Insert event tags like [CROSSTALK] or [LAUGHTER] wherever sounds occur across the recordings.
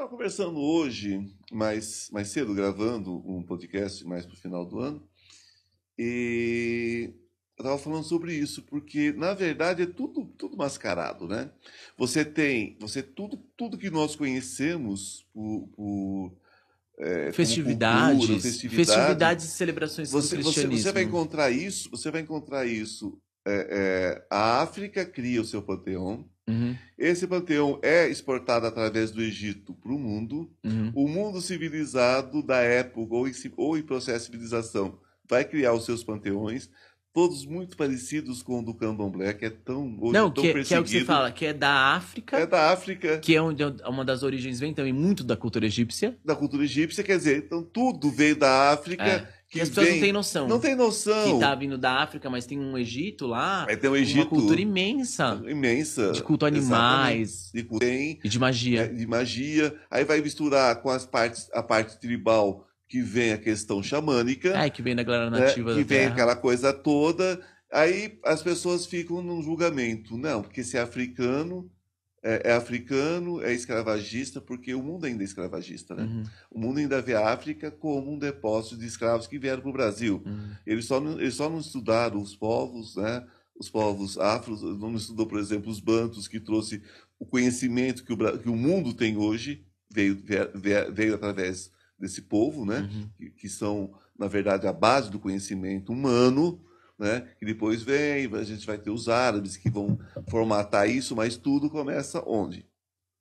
estava conversando hoje, mais, mais cedo, gravando um podcast mais para o final do ano, e eu estava falando sobre isso, porque na verdade é tudo, tudo mascarado, né? Você tem, você tudo, tudo que nós conhecemos por, por é, festividades, cultura, festividades, festividades e celebrações você, do cristianismo. Você, você vai encontrar isso, você vai encontrar isso é, é, a África cria o seu panteão. Uhum. Esse panteão é exportado através do Egito para o mundo. Uhum. O mundo civilizado da época ou em, ou em processo de civilização vai criar os seus panteões todos muito parecidos com o do candomblé, que é tão hoje Não, tão que, perseguido. É, que é o que você fala, que é da África. É da África. Que é onde é uma das origens vem também muito da cultura egípcia. Da cultura egípcia, quer dizer, então tudo veio da África. É. Que, as pessoas vem, não têm noção. Não tem noção. Que tá vindo da África, mas tem um Egito lá. É, tem um Egito. Uma cultura imensa. Imensa. De culto a animais. De, tem, e de magia. É, de magia. Aí vai misturar com as partes, a parte tribal que vem a questão xamânica. É, que vem da galera né, nativa né? Que vem aquela coisa toda. Aí as pessoas ficam num julgamento. Não, porque se é africano, é, é, africano, é escravagista, porque o mundo ainda é escravagista, né? Uhum. O mundo ainda vê a África como um depósito de escravos que vieram para o Brasil. Uhum. Eles, só não, eles só não estudaram os povos, né? Os povos afros, não estudou, por exemplo, os bantos, que trouxe o conhecimento que o, que o mundo tem hoje, veio, veio, veio através desse povo, né? Uhum. Que, que, são, na verdade, a base do conhecimento humano, né? E depois vem, a gente vai ter os árabes que vão formatar isso, mas tudo começa onde?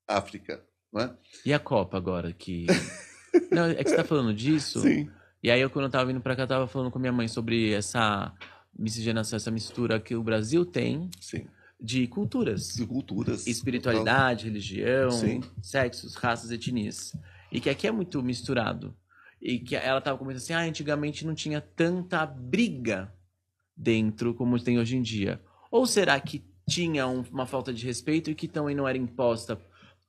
África, né? E a Copa agora que [LAUGHS] Não, é que você está falando disso. Sim. E aí eu quando eu tava vindo para cá, tava falando com minha mãe sobre essa miscigenação, essa mistura que o Brasil tem. Sim de culturas. De culturas. Espiritualidade, religião, Sim. sexos, raças, etnias. E que aqui é muito misturado. E que ela estava comentando assim, ah, antigamente não tinha tanta briga dentro como tem hoje em dia. Ou será que tinha um, uma falta de respeito e que também não era imposta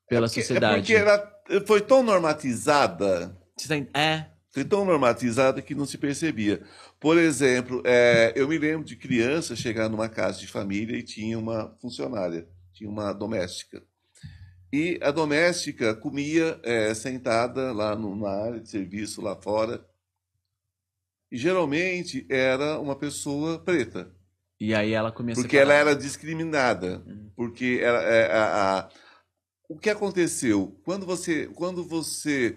pela é porque, é sociedade? É porque era, foi tão normatizada. Tá é. Foi tão normatizada que não se percebia. Por exemplo, é, eu me lembro de criança chegar numa casa de família e tinha uma funcionária, tinha uma doméstica. E a doméstica comia é, sentada lá no, na área de serviço, lá fora. E geralmente era uma pessoa preta. E aí ela começou Porque ela era discriminada. Uhum. Porque era, é, a, a, o que aconteceu? Quando você, quando você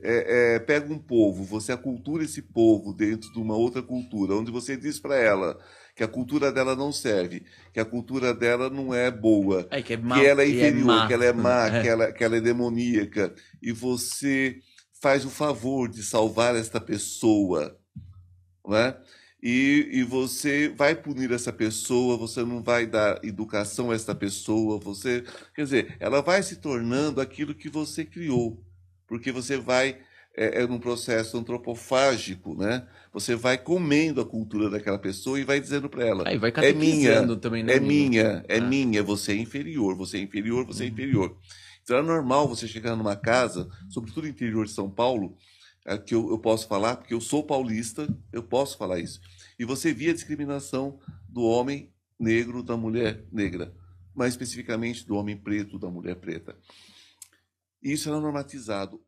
é, é, pega um povo, você acultura esse povo dentro de uma outra cultura, onde você diz para ela que a cultura dela não serve, que a cultura dela não é boa, é, que, mal, que, ela é inferior, que ela é má, é é [LAUGHS] é. que, ela, que ela é demoníaca, e você faz o favor de salvar esta pessoa, né? E, e, você vai punir essa pessoa, você não vai dar educação a essa pessoa, você. Quer dizer, ela vai se tornando aquilo que você criou porque você vai é, é um processo antropofágico, né? Você vai comendo a cultura daquela pessoa e vai dizendo para ela, Aí ah, vai é minha, também, né, é minha, é ah. minha, você é inferior, você é inferior, você é uhum. inferior. Então é normal você chegar numa casa, sobretudo no interior de São Paulo, é, que eu, eu posso falar, porque eu sou paulista, eu posso falar isso. E você via a discriminação do homem negro, da mulher negra, mais especificamente do homem preto, da mulher preta. E isso era normatizado.